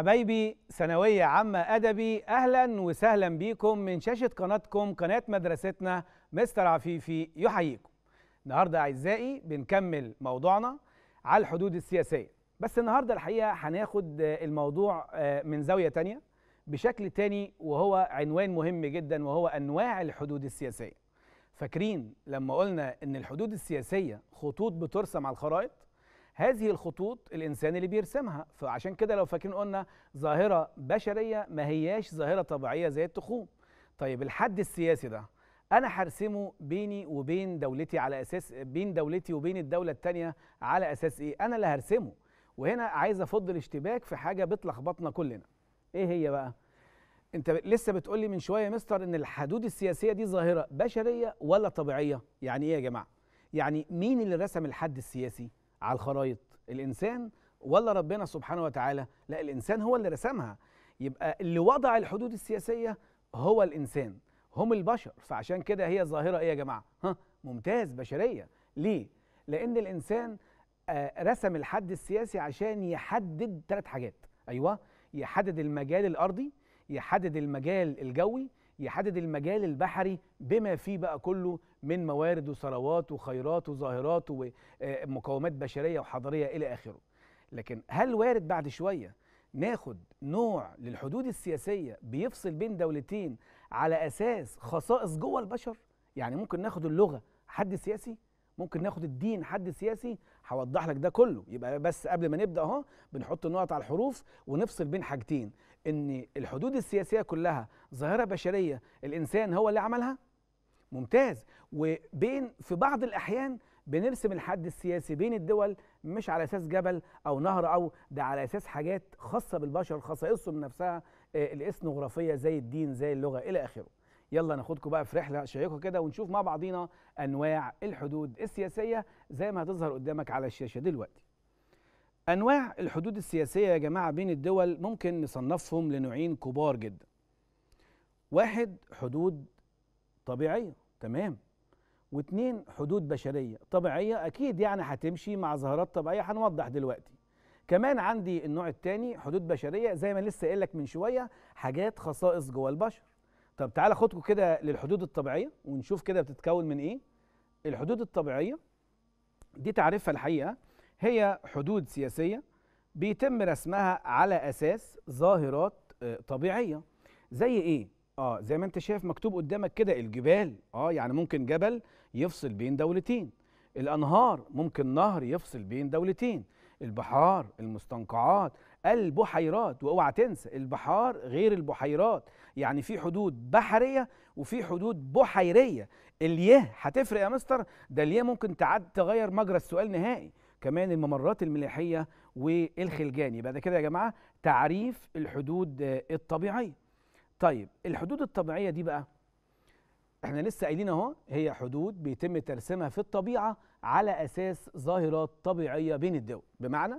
حبايبي ثانوية عامة أدبي أهلا وسهلا بيكم من شاشة قناتكم قناة مدرستنا مستر عفيفي يحييكم النهاردة أعزائي بنكمل موضوعنا على الحدود السياسية بس النهاردة الحقيقة هناخد الموضوع آه، من زاوية تانية بشكل تاني وهو عنوان مهم جدا وهو أنواع الحدود السياسية فاكرين لما قلنا أن الحدود السياسية خطوط بترسم على الخرائط هذه الخطوط الانسان اللي بيرسمها فعشان كده لو فاكرين قلنا ظاهره بشريه ما هياش ظاهره طبيعيه زي التخوم طيب الحد السياسي ده انا هرسمه بيني وبين دولتي على اساس بين دولتي وبين الدوله الثانيه على اساس ايه انا اللي هرسمه وهنا عايز افض الاشتباك في حاجه بتلخبطنا كلنا ايه هي بقى انت لسه بتقول لي من شويه يا مستر ان الحدود السياسيه دي ظاهره بشريه ولا طبيعيه يعني ايه يا جماعه يعني مين اللي رسم الحد السياسي على الخرايط الانسان ولا ربنا سبحانه وتعالى لا الانسان هو اللي رسمها يبقى اللي وضع الحدود السياسيه هو الانسان هم البشر فعشان كده هي الظاهره ايه يا جماعه ها ممتاز بشريه ليه لان الانسان آه، رسم الحد السياسي عشان يحدد ثلاث حاجات ايوه يحدد المجال الارضي يحدد المجال الجوي يحدد المجال البحري بما فيه بقى كله من موارد وثروات وخيرات وظاهرات ومقومات آه، بشريه وحضاريه الى اخره. لكن هل وارد بعد شويه ناخد نوع للحدود السياسيه بيفصل بين دولتين على اساس خصائص جوه البشر؟ يعني ممكن ناخد اللغه حد سياسي؟ ممكن ناخد الدين حد سياسي هوضح لك ده كله يبقى بس قبل ما نبدا اهو بنحط النقط على الحروف ونفصل بين حاجتين ان الحدود السياسيه كلها ظاهره بشريه الانسان هو اللي عملها ممتاز وبين في بعض الاحيان بنرسم الحد السياسي بين الدول مش على اساس جبل او نهر او ده على اساس حاجات خاصه بالبشر خصائصهم نفسها آه، الاثنوغرافيه زي الدين زي اللغه الى اخره يلا ناخدكم بقى في رحله شيقه كده ونشوف مع بعضينا انواع الحدود السياسيه زي ما هتظهر قدامك على الشاشه دلوقتي أنواع الحدود السياسية يا جماعة بين الدول ممكن نصنفهم لنوعين كبار جدا واحد حدود طبيعية تمام واتنين حدود بشرية طبيعية أكيد يعني هتمشي مع ظاهرات طبيعية هنوضح دلوقتي كمان عندي النوع التاني حدود بشرية زي ما لسه قايل لك من شوية حاجات خصائص جوه البشر طب تعالى خدكم كده للحدود الطبيعية ونشوف كده بتتكون من إيه الحدود الطبيعية دي تعريفها الحقيقة هي حدود سياسية بيتم رسمها على أساس ظاهرات آه، طبيعية زي إيه؟ آه زي ما أنت شايف مكتوب قدامك كده الجبال آه يعني ممكن جبل يفصل بين دولتين الأنهار ممكن نهر يفصل بين دولتين البحار المستنقعات البحيرات واوعى تنسى البحار غير البحيرات يعني في حدود بحريه وفي حدود بحيريه اليه هتفرق يا مستر ده اليه ممكن تعد تغير مجرى السؤال نهائي كمان الممرات الملاحيه والخلجاني بعد كده يا جماعه تعريف الحدود الطبيعيه طيب الحدود الطبيعيه دي بقى احنا لسه قايلين اهو هي حدود بيتم ترسيمها في الطبيعه على اساس ظاهرات طبيعيه بين الدول بمعنى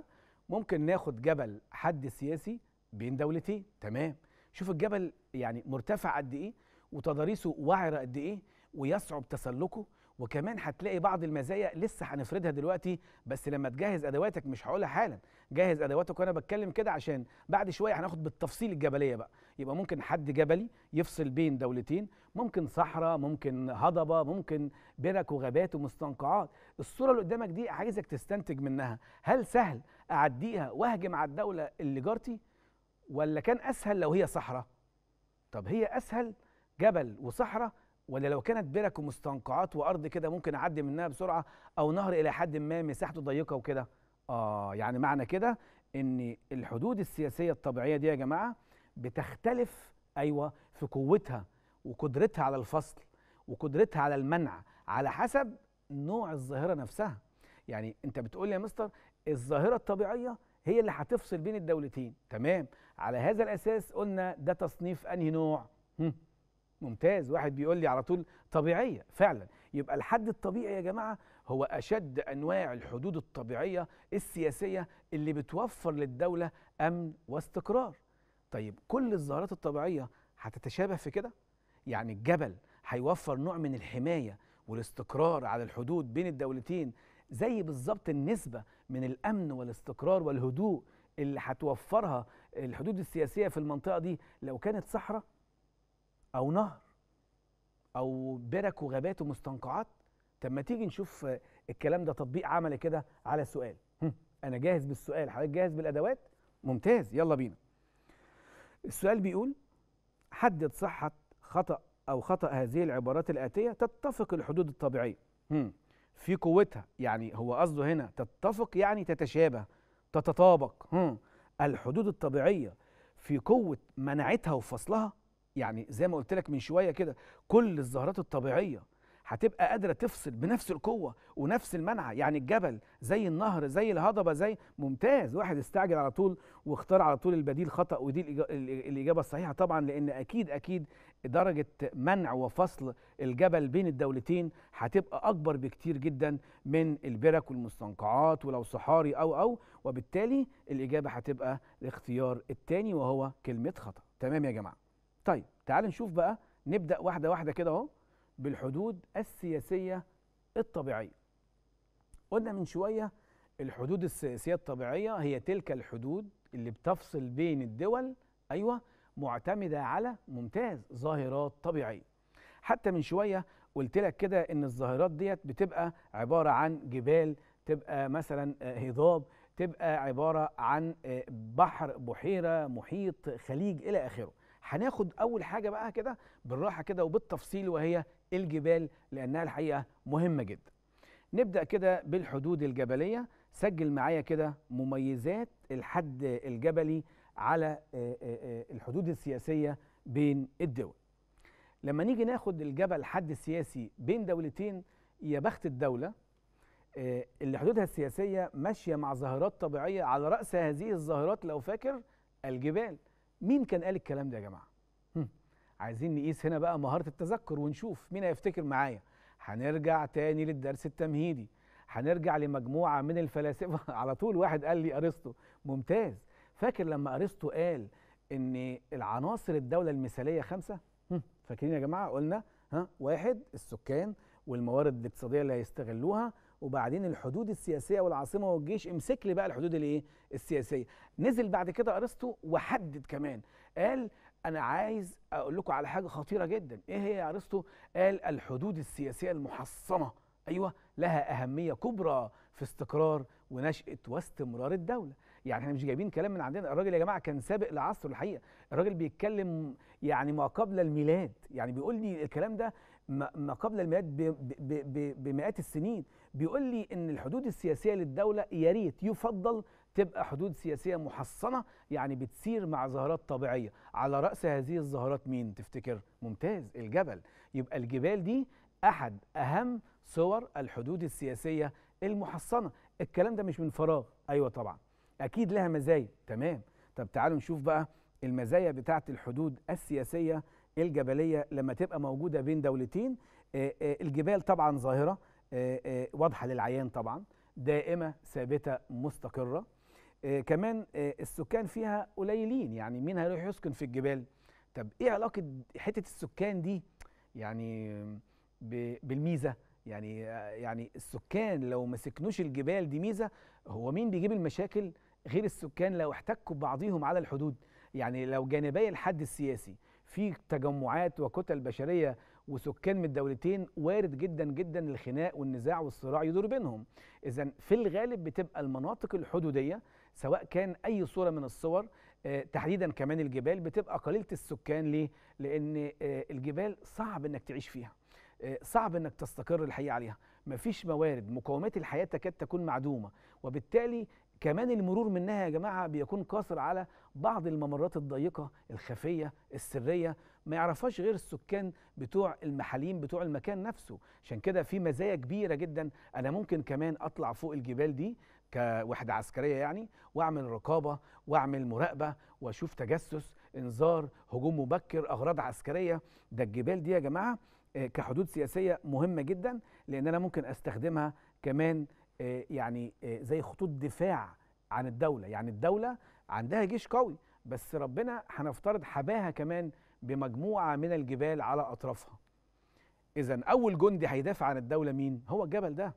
ممكن ناخد جبل حد سياسي بين دولتين تمام شوف الجبل يعني مرتفع قد ايه وتضاريسه وعره قد ايه ويصعب تسلقه وكمان هتلاقي بعض المزايا لسه هنفردها دلوقتي بس لما تجهز ادواتك مش هقولها حالا جهز ادواتك وانا بتكلم كده عشان بعد شويه هناخد بالتفصيل الجبليه بقى يبقى ممكن حد جبلي يفصل بين دولتين ممكن صحراء ممكن هضبه ممكن برك وغابات ومستنقعات الصوره اللي قدامك دي عايزك تستنتج منها هل سهل اعديها واهجم على الدوله اللي جارتي ولا كان اسهل لو هي صحراء طب هي اسهل جبل وصحراء ولا لو كانت برك ومستنقعات وارض كده ممكن اعدي منها بسرعه او نهر الى حد ما مساحته ضيقه وكده اه يعني معنى كده ان الحدود السياسيه الطبيعيه دي يا جماعه بتختلف ايوه في قوتها وقدرتها على الفصل وقدرتها على المنع على حسب نوع الظاهره نفسها يعني انت بتقول لي يا مستر الظاهره الطبيعيه هي اللي هتفصل بين الدولتين تمام على هذا الاساس قلنا ده تصنيف انهي نوع هم. ممتاز واحد بيقول لي على طول طبيعيه فعلا يبقى الحد الطبيعي يا جماعه هو اشد انواع الحدود الطبيعيه السياسيه اللي بتوفر للدوله امن واستقرار طيب كل الظاهرات الطبيعيه هتتشابه في كده يعني الجبل هيوفر نوع من الحمايه والاستقرار على الحدود بين الدولتين زي بالظبط النسبه من الامن والاستقرار والهدوء اللي هتوفرها الحدود السياسيه في المنطقه دي لو كانت صحراء او نهر او برك وغابات ومستنقعات طب ما تيجي نشوف الكلام ده تطبيق عملي كده على سؤال انا جاهز بالسؤال حضرتك جاهز بالادوات ممتاز يلا بينا السؤال بيقول حدد صحه خطا او خطا هذه العبارات الاتيه تتفق الحدود الطبيعيه في قوتها يعني هو قصده هنا تتفق يعني تتشابه تتطابق الحدود الطبيعيه في قوه منعتها وفصلها يعني زي ما قلت لك من شويه كده كل الزهرات الطبيعيه هتبقى قادره تفصل بنفس القوه ونفس المنعه يعني الجبل زي النهر زي الهضبه زي ممتاز واحد استعجل على طول واختار على طول البديل خطا ودي الاجابه الصحيحه طبعا لان اكيد اكيد درجه منع وفصل الجبل بين الدولتين هتبقى اكبر بكتير جدا من البرك والمستنقعات ولو صحاري او او وبالتالي الاجابه هتبقى الاختيار الثاني وهو كلمه خطا تمام يا جماعه طيب تعال نشوف بقى نبدا واحده واحده كده اهو بالحدود السياسيه الطبيعيه قلنا من شويه الحدود السياسيه الطبيعيه هي تلك الحدود اللي بتفصل بين الدول ايوه معتمده على ممتاز ظاهرات طبيعيه حتى من شويه قلت لك كده ان الظاهرات ديت بتبقى عباره عن جبال تبقى مثلا آه، هضاب تبقى عباره عن آه، بحر بحيره محيط خليج الى اخره هناخد اول حاجه بقى كده بالراحه كده وبالتفصيل وهي الجبال لانها الحقيقه مهمه جدا نبدا كده بالحدود الجبليه سجل معايا كده مميزات الحد الجبلي على آه، آه، آه، الحدود السياسيه بين الدول لما نيجي ناخد الجبل حد السياسي بين دولتين يا بخت الدوله اللي حدودها السياسيه ماشيه مع ظاهرات طبيعيه على راس هذه الظاهرات لو فاكر الجبال مين كان قال الكلام ده يا جماعه عايزين نقيس هنا بقى مهاره التذكر ونشوف مين هيفتكر معايا هنرجع تاني للدرس التمهيدي هنرجع لمجموعه من الفلاسفه على طول واحد قال لي ارسطو ممتاز فاكر لما ارسطو قال ان العناصر الدوله المثاليه خمسه فاكرين يا جماعه قلنا ها واحد السكان والموارد الاقتصاديه اللي هيستغلوها وبعدين الحدود السياسيه والعاصمه والجيش امسك لي بقى الحدود الايه السياسيه نزل بعد كده ارسطو وحدد كمان قال انا عايز اقول لكم على حاجه خطيره جدا ايه هي يا ارسطو قال الحدود السياسيه المحصنه ايوه لها اهميه كبرى في استقرار ونشاه واستمرار الدوله يعني احنا مش جايبين كلام من عندنا الراجل يا جماعه كان سابق لعصره الحقيقه الراجل بيتكلم يعني ما قبل الميلاد يعني بيقول لي الكلام ده ما قبل الميلاد بمئات السنين بيقول لي ان الحدود السياسيه للدوله يا ريت يفضل تبقى حدود سياسيه محصنه يعني بتسير مع ظاهرات طبيعيه على راس هذه الظاهرات مين تفتكر ممتاز الجبل يبقى الجبال دي احد اهم صور الحدود السياسيه المحصنه الكلام ده مش من فراغ ايوه طبعا اكيد لها مزايا تمام طب تعالوا نشوف بقى المزايا بتاعه الحدود السياسيه الجبليه لما تبقى موجوده بين دولتين آه، آه، الجبال طبعا ظاهره آه، آه، واضحه للعيان طبعا دائمه ثابته مستقره آه، كمان السكان فيها قليلين يعني مين هيروح يسكن في الجبال طب ايه علاقه حته السكان دي يعني بالميزه يعني يعني السكان لو ما سكنوش الجبال دي ميزه هو مين بيجيب المشاكل غير السكان لو احتكوا بعضهم على الحدود يعني لو جانبي الحد السياسي في تجمعات وكتل بشريه وسكان من الدولتين وارد جدا جدا الخناق والنزاع والصراع يدور بينهم اذا في الغالب بتبقى المناطق الحدوديه سواء كان اي صوره من الصور آه، تحديدا كمان الجبال بتبقى قليله السكان ليه لان آه، الجبال صعب انك تعيش فيها آه، صعب انك تستقر الحقيقه عليها مفيش موارد مقومات الحياه تكاد تكون معدومه وبالتالي كمان المرور منها يا جماعه بيكون قاصر على بعض الممرات الضيقه الخفيه السريه ما يعرفهاش غير السكان بتوع المحاليم بتوع المكان نفسه عشان كده في مزايا كبيره جدا انا ممكن كمان اطلع فوق الجبال دي كوحده عسكريه يعني واعمل رقابه واعمل مراقبه واشوف تجسس انذار هجوم مبكر اغراض عسكريه ده الجبال دي يا جماعه آه، كحدود سياسيه مهمه جدا لان انا ممكن استخدمها كمان آه، يعني آه، زي خطوط دفاع عن الدوله يعني الدوله عندها جيش قوي بس ربنا هنفترض حباها كمان بمجموعة من الجبال على أطرافها إذا أول جندي هيدافع عن الدولة مين؟ هو الجبل ده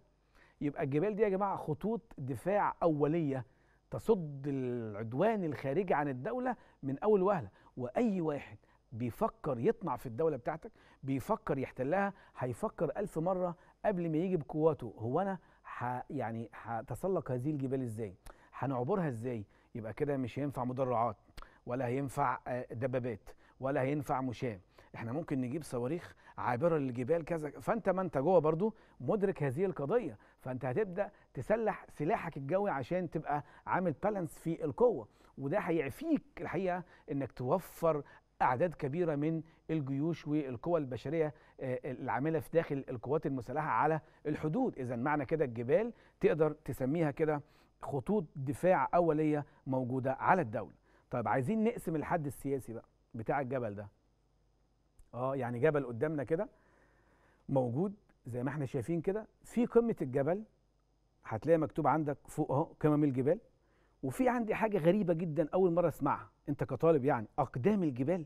يبقى الجبال دي يا جماعة خطوط دفاع أولية تصد العدوان الخارجي عن الدولة من أول وهلة وأي واحد بيفكر يطمع في الدولة بتاعتك بيفكر يحتلها هيفكر ألف مرة قبل ما يجي بقواته هو أنا ح يعني هتسلق هذه الجبال إزاي هنعبرها إزاي يبقى كده مش هينفع مدرعات ولا هينفع آه، دبابات ولا هينفع مشاه احنا ممكن نجيب صواريخ عابره للجبال كذا فانت ما انت جوه برضو مدرك هذه القضيه فانت هتبدا تسلح سلاحك الجوي عشان تبقى عامل بالانس في القوه وده هيعفيك الحقيقه انك توفر اعداد كبيره من الجيوش والقوى البشريه آه، العامله في داخل القوات المسلحه على الحدود اذا معنى كده الجبال تقدر تسميها كده خطوط دفاع اوليه موجوده على الدوله طيب عايزين نقسم الحد السياسي بقى بتاع الجبل ده اه يعني جبل قدامنا كده موجود زي ما احنا شايفين كده في قمه الجبل هتلاقي مكتوب عندك فوق اهو قمم الجبال وفي عندي حاجه غريبه جدا اول مره اسمعها انت كطالب يعني اقدام الجبال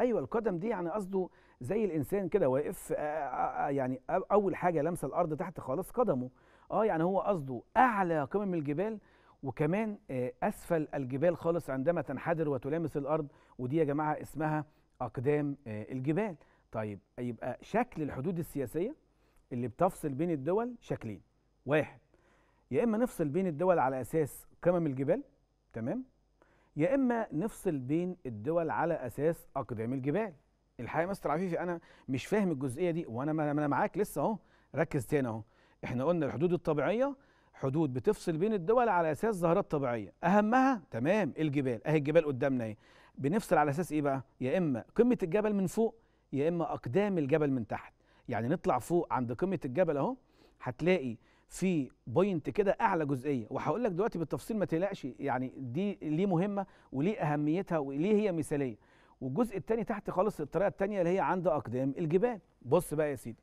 ايوه القدم دي يعني قصده زي الانسان كده واقف آه، آه، آه، يعني اول حاجه لمس الارض تحت خالص قدمه اه يعني هو قصده اعلى قمم الجبال وكمان آه، اسفل الجبال خالص عندما تنحدر وتلامس الارض ودي يا جماعه اسمها اقدام آه، الجبال طيب يبقى شكل الحدود السياسيه اللي بتفصل بين الدول شكلين واحد يا اما نفصل بين الدول على اساس قمم الجبال تمام يا اما نفصل بين الدول على اساس اقدام الجبال الحقيقه يا مستر عفيفي انا مش فاهم الجزئيه دي وانا انا معاك لسه اهو ركز تاني اهو احنا قلنا الحدود الطبيعيه حدود بتفصل بين الدول على اساس ظاهرات طبيعيه اهمها تمام الجبال اهي الجبال قدامنا اهي بنفصل على اساس ايه بقى يا اما قمه الجبل من فوق يا اما اقدام الجبل من تحت يعني نطلع فوق عند قمه الجبل اهو هتلاقي في بوينت كده اعلى جزئيه وهقول لك دلوقتي بالتفصيل ما تقلقش يعني دي ليه مهمه وليه اهميتها وليه هي مثاليه والجزء الثاني تحت خالص الطريقه الثانيه اللي هي عند اقدام الجبال بص بقى يا سيدي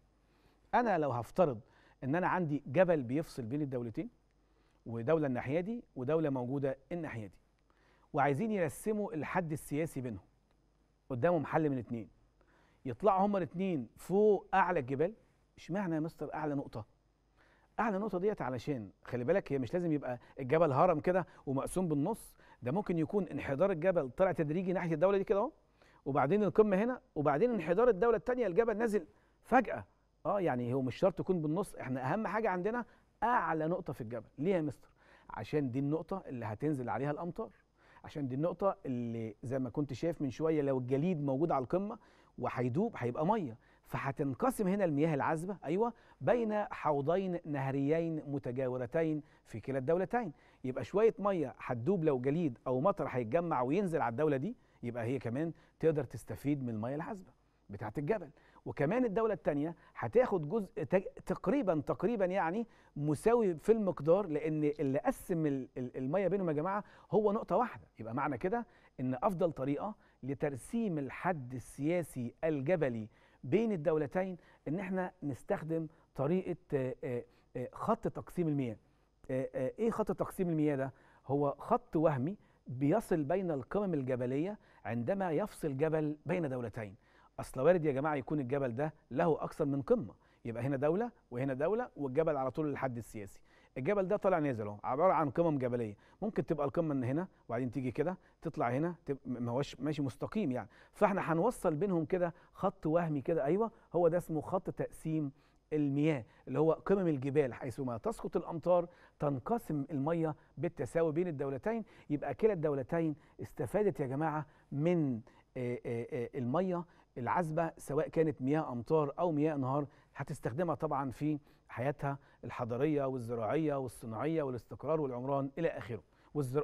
انا لو هفترض ان انا عندي جبل بيفصل بين الدولتين ودوله الناحيه دي ودوله موجوده الناحيه دي وعايزين يرسموا الحد السياسي بينهم قدامهم حل من اتنين يطلعوا هما الاتنين فوق اعلى الجبال اشمعنى يا مستر اعلى نقطه اعلى نقطه ديت علشان خلي بالك هي مش لازم يبقى الجبل هرم كده ومقسوم بالنص ده ممكن يكون انحدار الجبل طلع تدريجي ناحيه الدوله دي كده اهو وبعدين القمه هنا وبعدين انحدار الدوله الثانيه الجبل نازل فجاه اه يعني هو مش شرط يكون بالنص احنا اهم حاجه عندنا اعلى نقطه في الجبل ليه يا مستر عشان دي النقطه اللي هتنزل عليها الامطار عشان دي النقطه اللي زي ما كنت شايف من شويه لو الجليد موجود على القمه وهيدوب هيبقى ميه فهتنقسم هنا المياه العذبه ايوه بين حوضين نهريين متجاورتين في كلا الدولتين يبقى شويه ميه هتدوب لو جليد او مطر هيتجمع وينزل على الدوله دي يبقى هي كمان تقدر تستفيد من الميه العذبه بتاعه الجبل وكمان الدولة الثانية هتاخد جزء تقريبا تقريبا يعني مساوي في المقدار لأن اللي قسم المية بينهم يا جماعة هو نقطة واحدة يبقى معنى كده إن أفضل طريقة لترسيم الحد السياسي الجبلي بين الدولتين إن احنا نستخدم طريقة خط تقسيم المياه إيه خط تقسيم المياه ده؟ هو خط وهمي بيصل بين القمم الجبلية عندما يفصل جبل بين دولتين اصل وارد يا جماعه يكون الجبل ده له اكثر من قمه يبقى هنا دوله وهنا دوله والجبل على طول الحد السياسي الجبل ده طالع نازل اهو عباره عن قمم جبليه ممكن تبقى القمه من هنا وبعدين تيجي كده تطلع هنا ما هوش ماشي مستقيم يعني فاحنا هنوصل بينهم كده خط وهمي كده ايوه هو ده اسمه خط تقسيم المياه اللي هو قمم الجبال حيثما تسقط الامطار تنقسم الميه بالتساوي بين الدولتين يبقى كلا الدولتين استفادت يا جماعه من الميه العذبه سواء كانت مياه امطار او مياه انهار هتستخدمها طبعا في حياتها الحضريه والزراعيه والصناعيه والاستقرار والعمران الى اخره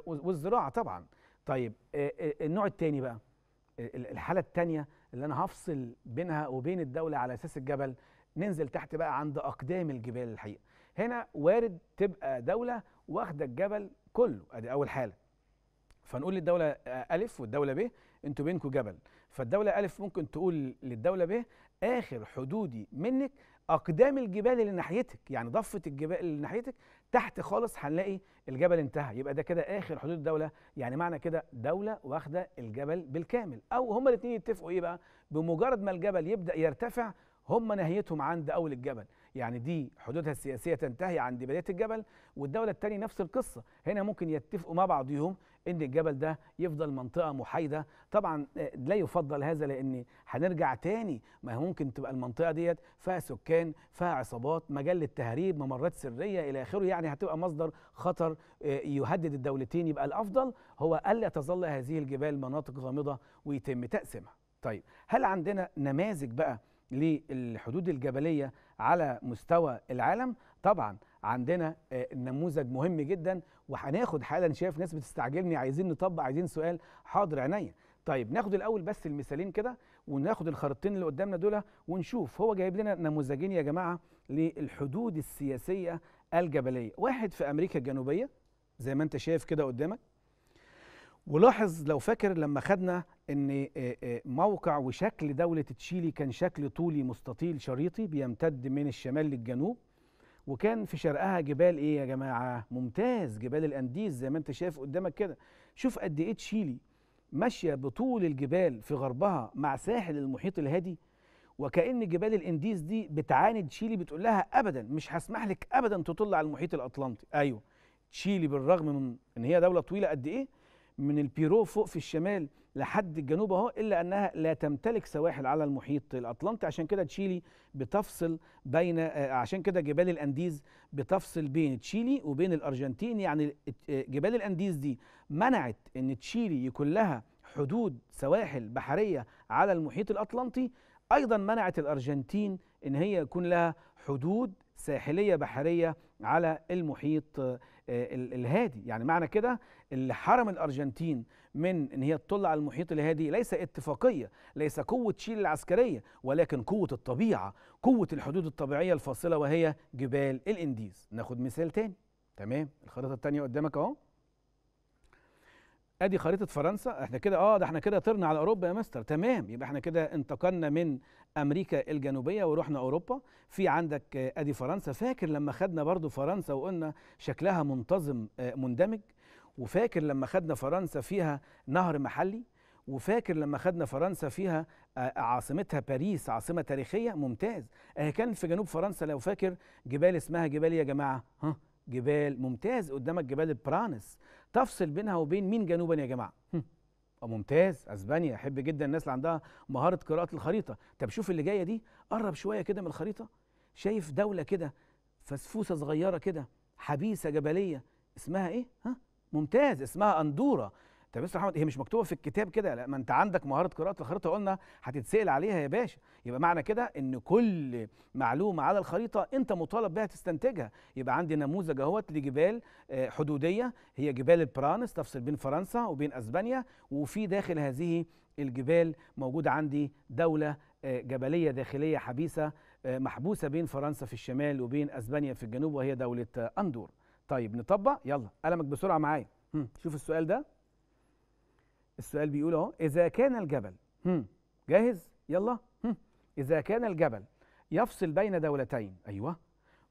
والزراعه طبعا طيب النوع الثاني بقى الحاله الثانيه اللي انا هفصل بينها وبين الدوله على اساس الجبل ننزل تحت بقى عند اقدام الجبال الحقيقه هنا وارد تبقى دوله واخده الجبل كله ادي اول حاله فنقول للدوله الف والدوله ب انتوا بينكم جبل فالدولة ألف ممكن تقول للدولة ب آخر حدودي منك أقدام الجبال اللي ناحيتك يعني ضفة الجبال اللي ناحيتك تحت خالص هنلاقي الجبل انتهى يبقى ده كده آخر حدود الدولة يعني معنى كده دولة واخدة الجبل بالكامل أو هما الاتنين يتفقوا إيه بقى بمجرد ما الجبل يبدأ يرتفع هما نهيتهم عند أول الجبل يعني دي حدودها السياسية تنتهي عند بداية الجبل والدولة التانية نفس القصة هنا ممكن يتفقوا مع بعضهم ان الجبل ده يفضل منطقه محايده طبعا آه، لا يفضل هذا لان هنرجع تاني ما ممكن تبقى المنطقه ديت فيها سكان فيها عصابات مجال للتهريب ممرات سريه الى اخره يعني هتبقى مصدر خطر آه، يهدد الدولتين يبقى الافضل هو الا تظل هذه الجبال مناطق غامضه ويتم تقسيمها طيب هل عندنا نماذج بقى للحدود الجبليه على مستوى العالم طبعا عندنا آه، نموذج مهم جدا وهناخد حالا شايف ناس بتستعجلني عايزين نطبق عايزين سؤال حاضر عينيا طيب ناخد الاول بس المثالين كده وناخد الخريطتين اللي قدامنا دول ونشوف هو جايب لنا نموذجين يا جماعه للحدود السياسيه الجبليه واحد في امريكا الجنوبيه زي ما انت شايف كده قدامك ولاحظ لو فاكر لما خدنا ان آه، آه، موقع وشكل دوله تشيلي كان شكل طولي مستطيل شريطي بيمتد من الشمال للجنوب وكان في شرقها جبال ايه يا جماعه ممتاز جبال الانديز زي ما انت شايف قدامك كده شوف قد ايه تشيلي ماشيه بطول الجبال في غربها مع ساحل المحيط الهادي وكأن جبال الانديز دي بتعاند تشيلي بتقول لها ابدا مش هسمح لك ابدا تطل على المحيط الاطلنطي ايوه تشيلي بالرغم من ان هي دوله طويله قد ايه من البيرو فوق في الشمال لحد الجنوب اهو الا انها لا تمتلك سواحل على المحيط الاطلنطي عشان كده تشيلي بتفصل بين آه، عشان كده جبال الانديز بتفصل بين تشيلي وبين الارجنتين يعني آه، جبال الانديز دي منعت ان تشيلي يكون لها حدود سواحل بحريه على المحيط الاطلنطي ايضا منعت الارجنتين ان هي يكون لها حدود ساحلية بحرية على المحيط آه، الهادي يعني معنى كده اللي حرم الأرجنتين من أن هي تطل على المحيط الهادي ليس اتفاقية ليس قوة تشيل العسكرية ولكن قوة الطبيعة قوة الحدود الطبيعية الفاصلة وهي جبال الإنديز ناخد مثال تاني تمام الخريطة التانية قدامك أهو ادي خريطه فرنسا احنا كده اه ده احنا كده طرنا على اوروبا يا مستر تمام يبقى احنا كده انتقلنا من امريكا الجنوبيه ورحنا اوروبا في عندك آه، ادي فرنسا فاكر لما خدنا برضو فرنسا وقلنا شكلها منتظم آه، مندمج وفاكر لما خدنا فرنسا فيها نهر محلي وفاكر لما خدنا فرنسا فيها آه، عاصمتها باريس عاصمه تاريخيه ممتاز كان في جنوب فرنسا لو فاكر جبال اسمها جبال إيه يا جماعه ها جبال ممتاز قدامك جبال البرانس تفصل بينها وبين مين جنوبا يا جماعه أه، ممتاز اسبانيا احب جدا الناس اللي عندها مهاره قراءه الخريطه طب شوف اللي جايه دي قرب شويه كده من الخريطه شايف دوله كده فسفوسه صغيره كده حبيسه جبليه اسمها ايه ها ممتاز اسمها اندورا طب يا استاذ محمد هي مش مكتوبه في الكتاب كده لا ما انت عندك مهاره قراءه الخريطه قلنا هتتسال عليها يا باشا يبقى معنى كده ان كل معلومه على الخريطه انت مطالب بها تستنتجها يبقى عندي نموذج اهوت لجبال آه، حدوديه هي جبال البرانس تفصل بين فرنسا وبين اسبانيا وفي داخل هذه الجبال موجود عندي دوله آه، جبليه داخليه حبيسه آه، محبوسه بين فرنسا في الشمال وبين اسبانيا في الجنوب وهي دوله اندور طيب نطبق يلا قلمك بسرعه معايا شوف السؤال ده السؤال بيقول اهو إذا كان الجبل هم جاهز يلا هم إذا كان الجبل يفصل بين دولتين أيوه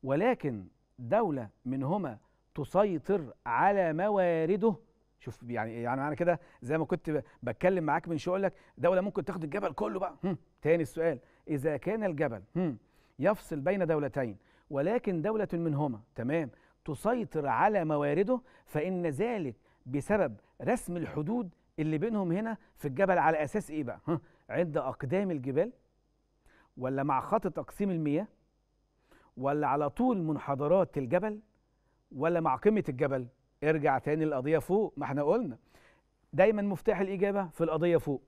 ولكن دولة منهما تسيطر على موارده شوف يعني إيه، يعني معنى كده زي ما كنت بتكلم معاك من شويه لك دوله ممكن تاخد الجبل كله بقى هم. تاني السؤال اذا كان الجبل هم. يفصل بين دولتين ولكن دوله منهما تمام تسيطر على موارده فان ذلك بسبب رسم الحدود اللي بينهم هنا في الجبل على اساس ايه بقى؟ ها عند اقدام الجبال ولا مع خط تقسيم المياه ولا على طول منحدرات الجبل ولا مع قمه الجبل؟ ارجع تاني القضيه فوق ما احنا قلنا دايما مفتاح الاجابه في القضيه فوق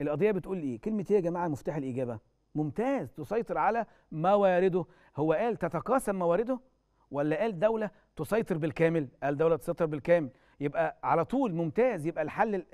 القضيه بتقول ايه؟ كلمه ايه يا جماعه مفتاح الاجابه؟ ممتاز تسيطر على موارده هو قال تتقاسم موارده ولا قال دوله تسيطر بالكامل؟ قال دوله تسيطر بالكامل يبقى على طول ممتاز يبقى الحل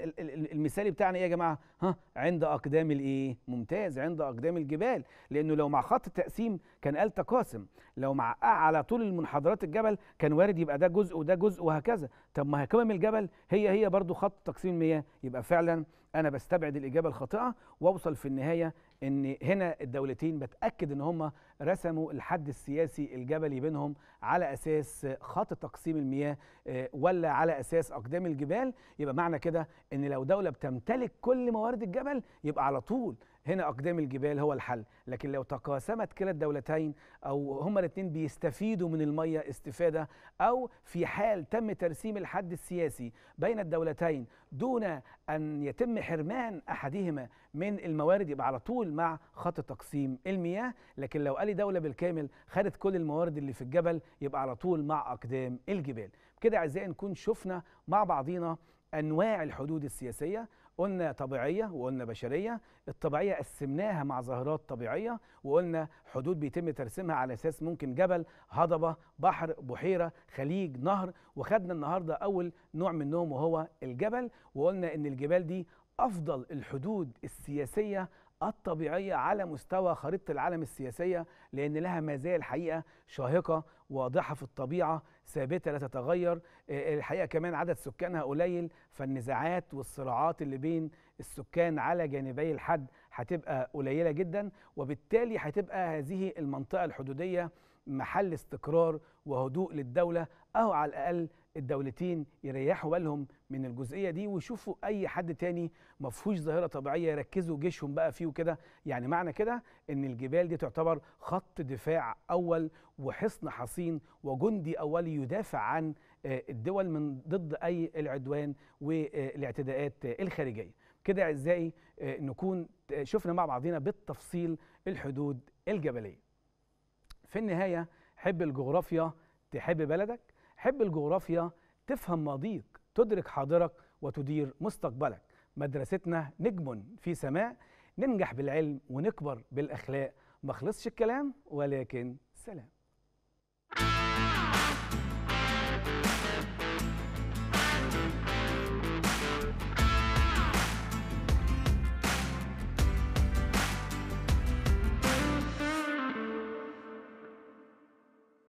المثالي بتاعنا ايه يا جماعه ها عند اقدام الايه ممتاز عند اقدام الجبال لانه لو مع خط التقسيم كان قال تقاسم لو مع على طول المنحدرات الجبل كان وارد يبقى ده جزء وده جزء وهكذا طب ما هي قمم الجبل هي هي برضو خط تقسيم المياه يبقى فعلا انا بستبعد الاجابه الخاطئه واوصل في النهايه ان هنا الدولتين بتاكد ان هم رسموا الحد السياسي الجبلي بينهم على اساس خط تقسيم المياه آه، ولا على اساس اقدام الجبال يبقى معنى كده ان لو دوله بتمتلك كل موارد الجبل يبقى على طول هنا أقدام الجبال هو الحل لكن لو تقاسمت كلا الدولتين أو هما الاثنين بيستفيدوا من المية استفادة أو في حال تم ترسيم الحد السياسي بين الدولتين دون أن يتم حرمان أحدهما من الموارد يبقى على طول مع خط تقسيم المياه لكن لو قال دولة بالكامل خدت كل الموارد اللي في الجبل يبقى على طول مع أقدام الجبال كده أعزائي نكون شفنا مع بعضينا أنواع الحدود السياسية قلنا طبيعيه وقلنا بشريه الطبيعيه قسمناها مع ظاهرات طبيعيه وقلنا حدود بيتم ترسمها على اساس ممكن جبل هضبه بحر بحيره خليج نهر وخدنا النهارده اول نوع منهم وهو الجبل وقلنا ان الجبال دي افضل الحدود السياسيه الطبيعية على مستوى خريطة العالم السياسية لأن لها مزايا الحقيقة شاهقة واضحة في الطبيعة ثابتة لا تتغير آه، آه، الحقيقة كمان عدد سكانها قليل فالنزاعات والصراعات اللي بين السكان على جانبي الحد هتبقى قليلة جدا وبالتالي هتبقى هذه المنطقة الحدودية محل استقرار وهدوء للدولة أو على الأقل الدولتين يريحوا بالهم من الجزئيه دي ويشوفوا اي حد تاني ما فيهوش ظاهره طبيعيه يركزوا جيشهم بقى فيه وكده يعني معنى كده ان الجبال دي تعتبر خط دفاع اول وحصن حصين وجندي اولي يدافع عن آه، الدول من ضد اي العدوان والاعتداءات الخارجيه كده اعزائي آه، نكون آه، شفنا مع بعضنا بالتفصيل الحدود الجبليه في النهايه حب الجغرافيا تحب بلدك حب الجغرافيا تفهم ماضيك تدرك حاضرك وتدير مستقبلك مدرستنا نجم في سماء ننجح بالعلم ونكبر بالأخلاق مخلصش الكلام ولكن سلام